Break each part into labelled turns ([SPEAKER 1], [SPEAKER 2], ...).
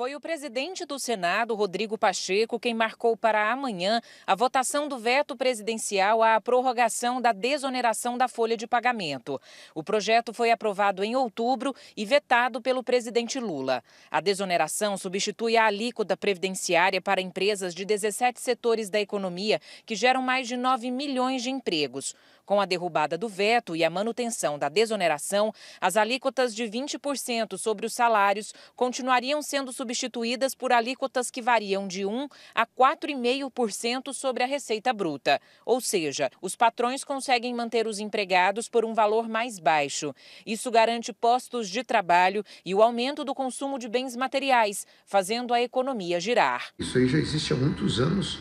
[SPEAKER 1] Foi o presidente do Senado, Rodrigo Pacheco, quem marcou para amanhã a votação do veto presidencial à prorrogação da desoneração da folha de pagamento. O projeto foi aprovado em outubro e vetado pelo presidente Lula. A desoneração substitui a alíquota previdenciária para empresas de 17 setores da economia que geram mais de 9 milhões de empregos. Com a derrubada do veto e a manutenção da desoneração, as alíquotas de 20% sobre os salários continuariam sendo substituídas por alíquotas que variam de 1 a 4,5% sobre a receita bruta. Ou seja, os patrões conseguem manter os empregados por um valor mais baixo. Isso garante postos de trabalho e o aumento do consumo de bens materiais, fazendo a economia girar.
[SPEAKER 2] Isso aí já existe há muitos anos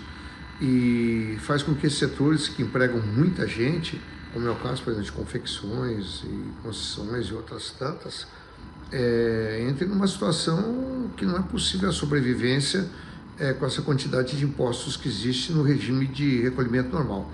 [SPEAKER 2] e faz com que esses setores que empregam muita gente, como é o caso, por exemplo, de confecções e concessões e outras tantas, é, entrem numa situação que não é possível a sobrevivência é, com essa quantidade de impostos que existe no regime de recolhimento normal.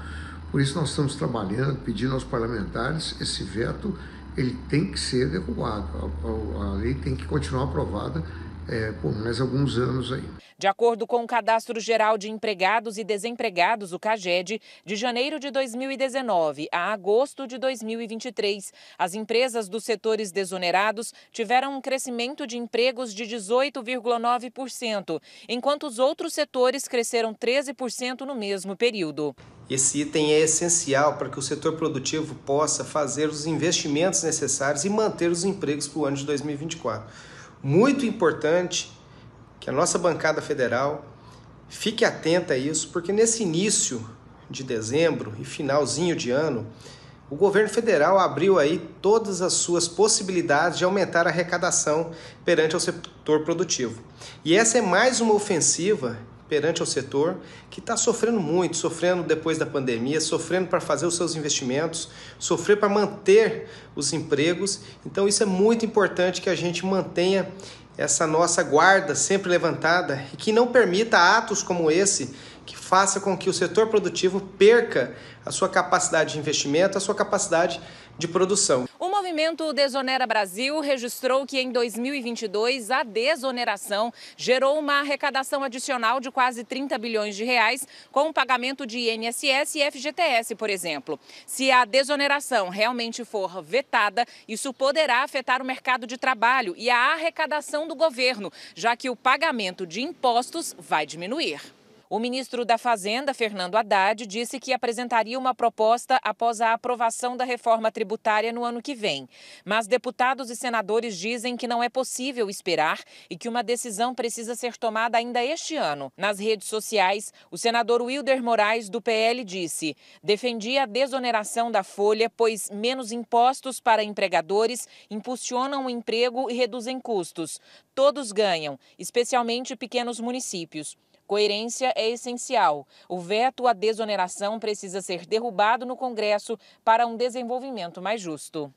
[SPEAKER 2] Por isso nós estamos trabalhando, pedindo aos parlamentares esse veto, ele tem que ser derrubado, a, a, a lei tem que continuar aprovada é, por mais alguns anos aí.
[SPEAKER 1] De acordo com o Cadastro Geral de Empregados e Desempregados, o CAGED, de janeiro de 2019 a agosto de 2023, as empresas dos setores desonerados tiveram um crescimento de empregos de 18,9%, enquanto os outros setores cresceram 13% no mesmo período.
[SPEAKER 3] Esse item é essencial para que o setor produtivo possa fazer os investimentos necessários e manter os empregos para o ano de 2024 muito importante que a nossa bancada federal fique atenta a isso, porque nesse início de dezembro e finalzinho de ano, o governo federal abriu aí todas as suas possibilidades de aumentar a arrecadação perante o setor produtivo. E essa é mais uma ofensiva perante ao setor que está sofrendo muito, sofrendo depois da pandemia, sofrendo para fazer os seus investimentos, sofrer para manter os empregos. Então isso é muito importante que a gente mantenha essa nossa guarda sempre levantada e que não permita atos como esse que faça com que o setor produtivo perca a sua capacidade de investimento, a sua capacidade de produção.
[SPEAKER 1] Uma movimento Desonera Brasil registrou que em 2022 a desoneração gerou uma arrecadação adicional de quase 30 bilhões de reais com o pagamento de INSS e FGTS, por exemplo. Se a desoneração realmente for vetada, isso poderá afetar o mercado de trabalho e a arrecadação do governo, já que o pagamento de impostos vai diminuir. O ministro da Fazenda, Fernando Haddad, disse que apresentaria uma proposta após a aprovação da reforma tributária no ano que vem. Mas deputados e senadores dizem que não é possível esperar e que uma decisão precisa ser tomada ainda este ano. Nas redes sociais, o senador Wilder Moraes, do PL, disse: defendi a desoneração da folha, pois menos impostos para empregadores impulsionam o emprego e reduzem custos. Todos ganham, especialmente pequenos municípios. Coerência é essencial. O veto à desoneração precisa ser derrubado no Congresso para um desenvolvimento mais justo.